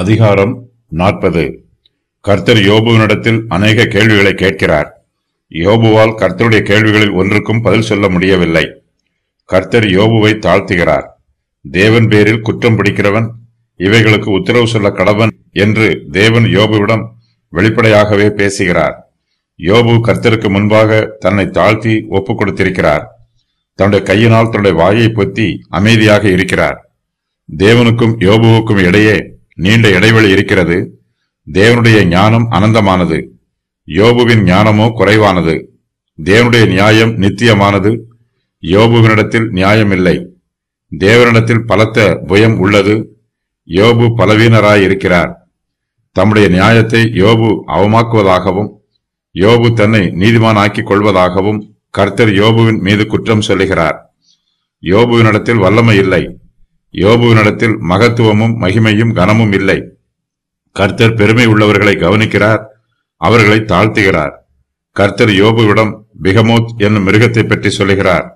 அதிகாரம் நாற்பது கர்த்தர் யோபுவனிடத்தில் அநேக கேள்விகளை கேட்கிறார் யோபுவால் கர்த்தருடைய கேள்விகளில் ஒன்றுக்கும் பதில் சொல்ல முடியவில்லை கர்த்தர் யோபுவை தாழ்த்துகிறார் தேவன் பேரில் குற்றம் பிடிக்கிறவன் இவைகளுக்கு உத்தரவு சொல்ல கடவன் என்று தேவன் யோபுவிடம் வெளிப்படையாகவே பேசுகிறார் யோபு கர்த்தருக்கு முன்பாக தன்னை தாழ்த்தி ஒப்புக் கொடுத்திருக்கிறார் தன்னுடைய கையினால் தன்னுடைய வாயை பொத்தி அமைதியாக இருக்கிறார் தேவனுக்கும் யோபுவுக்கும் இடையே நீண்ட இடைவெளி இருக்கிறது தேவனுடைய ஞானம் அனந்தமானது யோபுவின் ஞானமோ குறைவானது தேவனுடைய நியாயம் நித்தியமானது யோபுவினிடத்தில் நியாயம் இல்லை தேவனிடத்தில் பலத்த புயம் உள்ளது யோபு பலவீனராயிருக்கிறார் இருக்கிறார் தம்முடைய நியாயத்தை யோபு அவமாக்குவதாகவும் யோபு தன்னை நீதிமான் ஆக்கிக் கொள்வதாகவும் கர்த்தர் யோபுவின் மீது குற்றம் சொல்லுகிறார் யோபுவினிடத்தில் வல்லமை இல்லை யோபுவினிடத்தில் மகத்துவமும் மகிமையும் கனமும் இல்லை கர்த்தர் பெருமை உள்ளவர்களை கவனிக்கிறார் அவர்களை தாழ்த்துகிறார் கர்த்தர் யோபுவிடம் பிகமோத் என்னும் மிருகத்தை பற்றி சொல்லுகிறார்